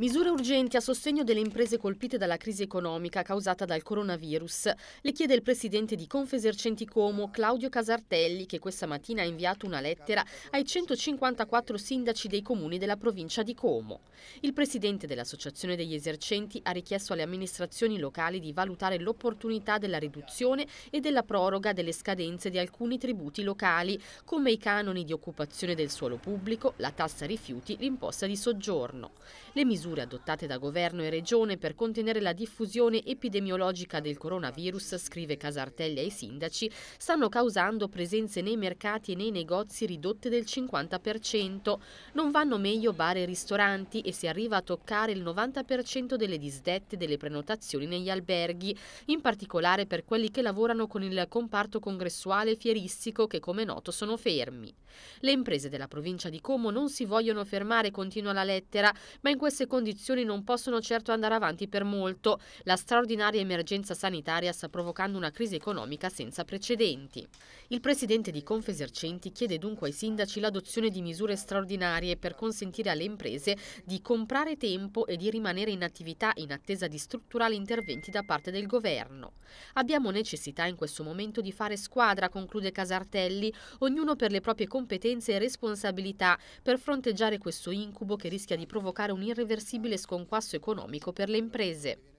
Misure urgenti a sostegno delle imprese colpite dalla crisi economica causata dal coronavirus. Le chiede il presidente di Confesercenti Como, Claudio Casartelli, che questa mattina ha inviato una lettera ai 154 sindaci dei comuni della provincia di Como. Il presidente dell'Associazione degli esercenti ha richiesto alle amministrazioni locali di valutare l'opportunità della riduzione e della proroga delle scadenze di alcuni tributi locali, come i canoni di occupazione del suolo pubblico, la tassa rifiuti, l'imposta di soggiorno. Le misure misure adottate da governo e regione per contenere la diffusione epidemiologica del coronavirus, scrive Casartelli ai sindaci, stanno causando presenze nei mercati e nei negozi ridotte del 50%. Non vanno meglio bar e ristoranti e si arriva a toccare il 90% delle disdette delle prenotazioni negli alberghi, in particolare per quelli che lavorano con il comparto congressuale fieristico che come noto sono fermi. Le imprese della provincia di Como non si vogliono fermare, continua la lettera, ma in queste condizioni condizioni non possono certo andare avanti per molto. La straordinaria emergenza sanitaria sta provocando una crisi economica senza precedenti. Il presidente di Confesercenti chiede dunque ai sindaci l'adozione di misure straordinarie per consentire alle imprese di comprare tempo e di rimanere in attività in attesa di strutturali interventi da parte del governo. Abbiamo necessità in questo momento di fare squadra, conclude Casartelli, ognuno per le proprie competenze e responsabilità per fronteggiare questo incubo che rischia di provocare un'irreversibilità sensibile sconquasso economico per le imprese.